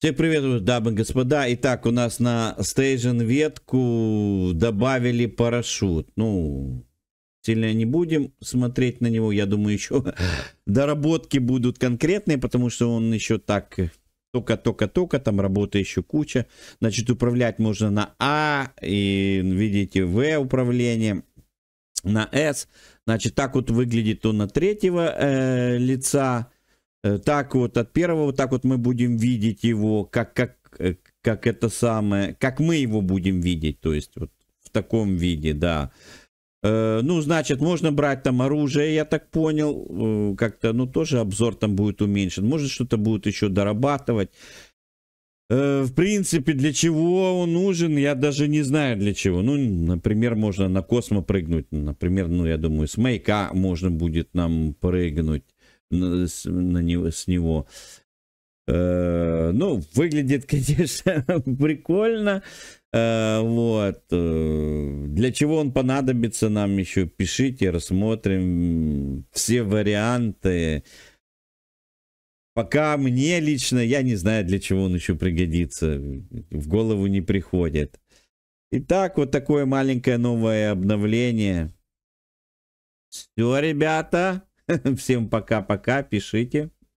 Всех приветствую, дамы и господа. Итак, у нас на стейджен ветку добавили парашют. Ну, сильно не будем смотреть на него. Я думаю, еще доработки будут конкретные, потому что он еще так только-только-только, там работа еще куча. Значит, управлять можно на А, и видите, В управление, на С. Значит, так вот выглядит он на третьего э, лица. Э, так вот от первого, вот так вот мы будем видеть его, как, как, э, как это самое, как мы его будем видеть, то есть вот в таком виде, да. Э, ну, значит, можно брать там оружие, я так понял, э, как-то, ну, тоже обзор там будет уменьшен, может что-то будет еще дорабатывать. Э, в принципе, для чего он нужен, я даже не знаю для чего. Ну, например, можно на космо прыгнуть, например, ну, я думаю, с маяка можно будет нам прыгнуть с, на него, с него. Э, ну, выглядит, конечно, прикольно. Э, вот. Э, для чего он понадобится нам еще, пишите, рассмотрим все варианты. Пока мне лично, я не знаю, для чего он еще пригодится. В голову не приходит. Итак, вот такое маленькое новое обновление. Все, ребята. Всем пока-пока, пишите.